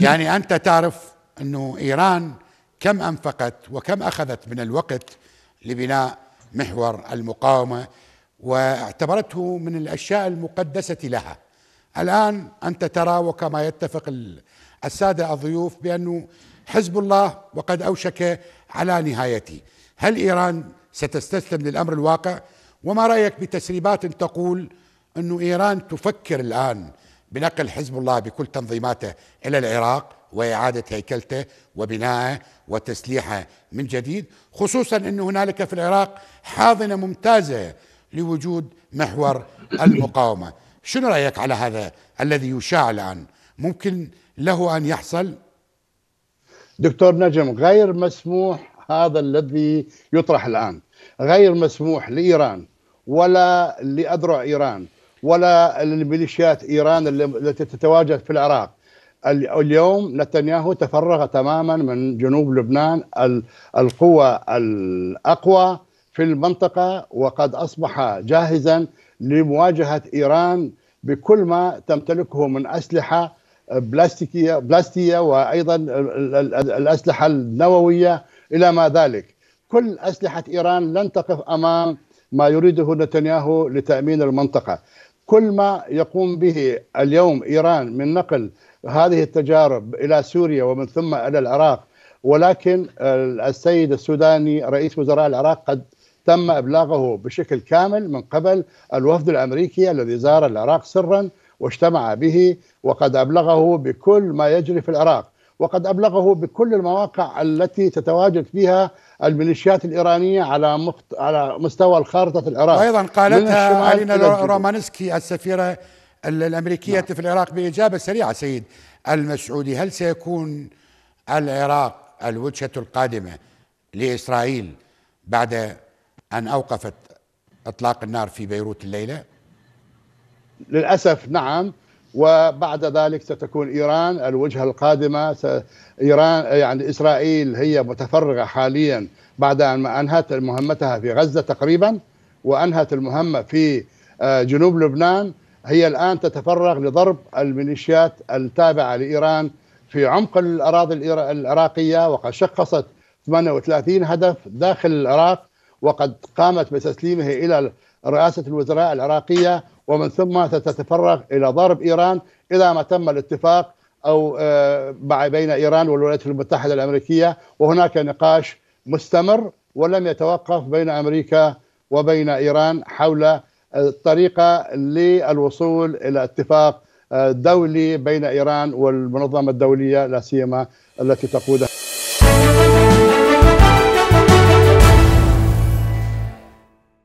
يعني انت تعرف انه ايران كم انفقت وكم اخذت من الوقت لبناء محور المقاومه واعتبرته من الاشياء المقدسه لها. الان انت ترى وكما يتفق الساده الضيوف بانه حزب الله وقد اوشك على نهايته. هل ايران ستستسلم للامر الواقع؟ وما رايك بتسريبات تقول انه ايران تفكر الان بنقل حزب الله بكل تنظيماته الى العراق واعاده هيكلته وبنائه وتسليحه من جديد خصوصا ان هنالك في العراق حاضنه ممتازه لوجود محور المقاومه شنو رايك على هذا الذي يشاع الان ممكن له ان يحصل دكتور نجم غير مسموح هذا الذي يطرح الان غير مسموح لايران ولا لاذرع ايران ولا الميليشيات إيران التي تتواجد في العراق اليوم نتنياهو تفرغ تماما من جنوب لبنان القوى الأقوى في المنطقة وقد أصبح جاهزا لمواجهة إيران بكل ما تمتلكه من أسلحة بلاستيكية بلاستية وأيضا الأسلحة النووية إلى ما ذلك كل أسلحة إيران لن تقف أمام ما يريده نتنياهو لتأمين المنطقة كل ما يقوم به اليوم إيران من نقل هذه التجارب إلى سوريا ومن ثم إلى العراق ولكن السيد السوداني رئيس وزراء العراق قد تم إبلاغه بشكل كامل من قبل الوفد الأمريكي الذي زار العراق سرا واجتمع به وقد أبلغه بكل ما يجري في العراق وقد أبلغه بكل المواقع التي تتواجد فيها الميليشيات الإيرانية على مخت... على مستوى الخارطة العراق ايضا قالتها ألينا رومانسكي السفيرة الأمريكية نعم. في العراق بإجابة سريعة سيد المسعودي هل سيكون العراق الوجهة القادمة لإسرائيل بعد أن أوقفت إطلاق النار في بيروت الليلة؟ للأسف نعم وبعد ذلك ستكون ايران الوجهه القادمه ايران يعني اسرائيل هي متفرغه حاليا بعد ان انهت مهمتها في غزه تقريبا وانهت المهمه في آه، جنوب لبنان هي الان تتفرغ لضرب الميليشيات التابعه لايران في عمق الاراضي العراقيه وقد شخصت 38 هدف داخل العراق وقد قامت بتسليمه الى رئاسة الوزراء العراقية ومن ثم ستتفرغ إلى ضرب إيران إذا ما تم الاتفاق أو آه، بين إيران والولايات المتحدة الأمريكية وهناك نقاش مستمر ولم يتوقف بين أمريكا وبين إيران حول الطريقة للوصول إلى اتفاق آه، دولي بين إيران والمنظمة الدولية لا سيما التي تقودها